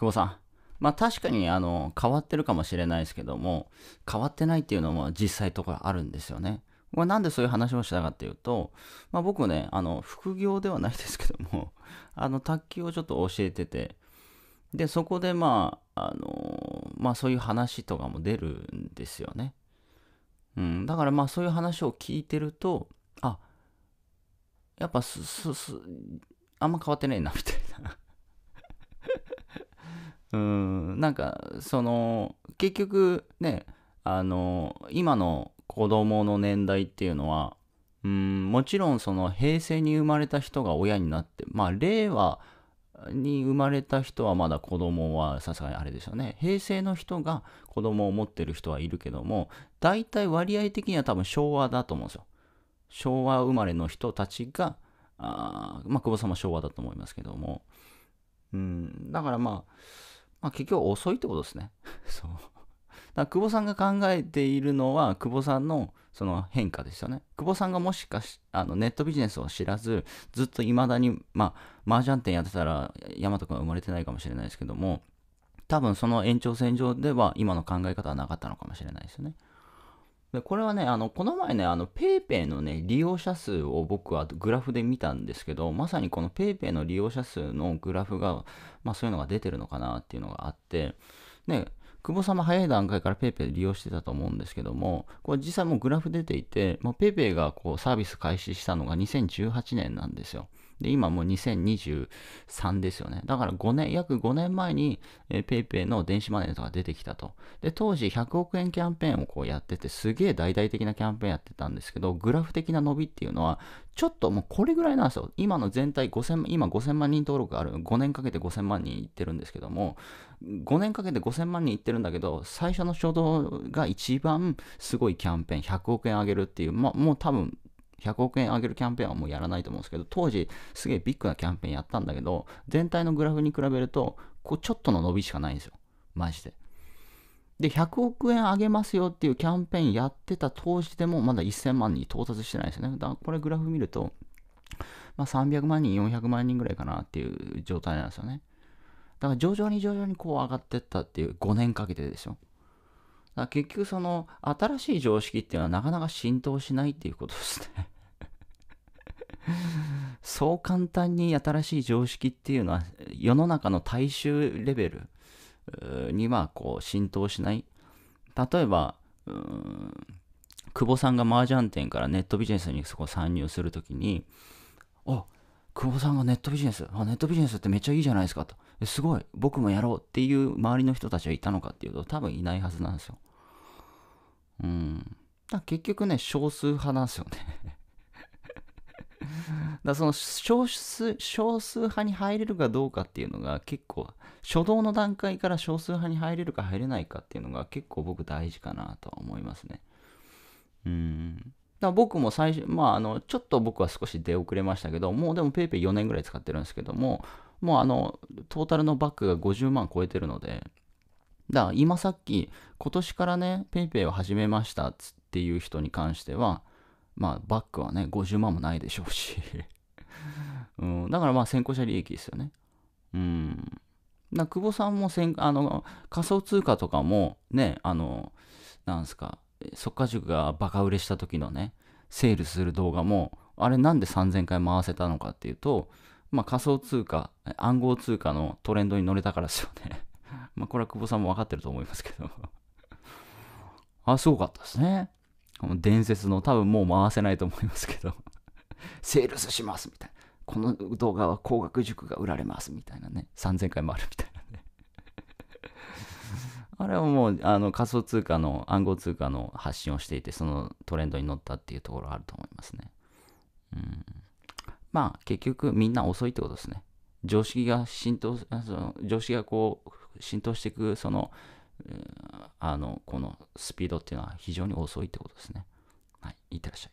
久保さん。まあ確かにあの変わってるかもしれないですけども、変わってないっていうのも実際とかあるんですよね。まあ、なんでそういう話をしたかっていうと、まあ、僕ね、あの副業ではないですけども、あの卓球をちょっと教えてて、で、そこでまあ、あの、まあそういう話とかも出るんですよね。うん、だからまあそういう話を聞いてると、あ、やっぱす、す、す、あんま変わってねえな、みたいなうんなんかその結局ねあの今の子供の年代っていうのはうんもちろんその平成に生まれた人が親になってまあ令和に生まれた人はまだ子供はさすがにあれですよね平成の人が子供を持ってる人はいるけども大体割合的には多分昭和だと思うんですよ昭和生まれの人たちがあまあ久保さんも昭和だと思いますけどもうんだからまあまあ、結局遅いってことですね。そう。だから久保さんが考えているのは、久保さんのその変化ですよね。久保さんがもしかし、あのネットビジネスを知らず、ずっと未だに、まあ、麻雀店やってたら、大和君は生まれてないかもしれないですけども、多分その延長線上では今の考え方はなかったのかもしれないですよね。でこれはね、あの、この前ね、あの、PayPay のね、利用者数を僕はグラフで見たんですけど、まさにこの PayPay の利用者数のグラフが、まあそういうのが出てるのかなっていうのがあって、ね、久保さんも早い段階から PayPay で利用してたと思うんですけども、これ実際もうグラフ出ていて、まあ、PayPay がこうサービス開始したのが2018年なんですよ。で、今もう2023ですよね。だから5年、約5年前に PayPay の電子マネーとか出てきたと。で、当時100億円キャンペーンをこうやってて、すげえ大々的なキャンペーンやってたんですけど、グラフ的な伸びっていうのは、ちょっともうこれぐらいなんですよ。今の全体5000、今5000万人登録ある。5年かけて5000万人いってるんですけども、5年かけて5000万人いってるんだけど、最初の初動が一番すごいキャンペーン、100億円あげるっていう、まあ、もう多分100億円上げるキャンペーンはもうやらないと思うんですけど、当時すげえビッグなキャンペーンやったんだけど、全体のグラフに比べると、こうちょっとの伸びしかないんですよ。マジで。で、100億円あげますよっていうキャンペーンやってた当時でもまだ1000万人到達してないですよね。だからこれグラフ見ると、まあ、300万人、400万人ぐらいかなっていう状態なんですよね。だから徐々に徐々にこう上がってったっていう5年かけてでしょ。だから結局その新しい常識っていうのはなかなか浸透しないっていうことですねそう簡単に新しい常識っていうのは世の中の大衆レベルにはこう浸透しない例えば久保さんが麻雀店からネットビジネスにそこ参入するときにあ久保さんがネットビジネスあネットビジネスってめっちゃいいじゃないですかとすごい僕もやろうっていう周りの人たちはいたのかっていうと多分いないはずなんですようんだ結局ね少数派なんですよねだその少数少数派に入れるかどうかっていうのが結構初動の段階から少数派に入れるか入れないかっていうのが結構僕大事かなとは思いますね。うんだ僕も最初、まあ、あの、ちょっと僕は少し出遅れましたけど、もうでも PayPay 4年ぐらい使ってるんですけども、もうあの、トータルのバックが50万超えてるので、だから今さっき、今年からね、PayPay を始めましたっていう人に関しては、まあ、バックはね、50万もないでしょうし うん、だからまあ、先行者利益ですよね。うん。な久保さんもせんあの仮想通貨とかもね、あの、なんすか、速か、塾がバカ売れした時のね、セールする動画も、あれなんで3000回回せたのかっていうと、まあ仮想通貨、暗号通貨のトレンドに乗れたからですよね。まあこれは久保さんも分かってると思いますけどあ、すごかったですね。伝説の多分もう回せないと思いますけど セールスしますみたいな。この動画は工学塾が売られますみたいなね。3000回もあるみたいなね あれはもうあの仮想通貨の暗号通貨の発信をしていて、そのトレンドに乗ったっていうところあると思いますね。うん。まあ結局みんな遅いってことですね。常識が浸透、その常識がこう浸透していく、その、あのこのスピードっていうのは非常に遅いってことですね。はい、いってらっしゃい。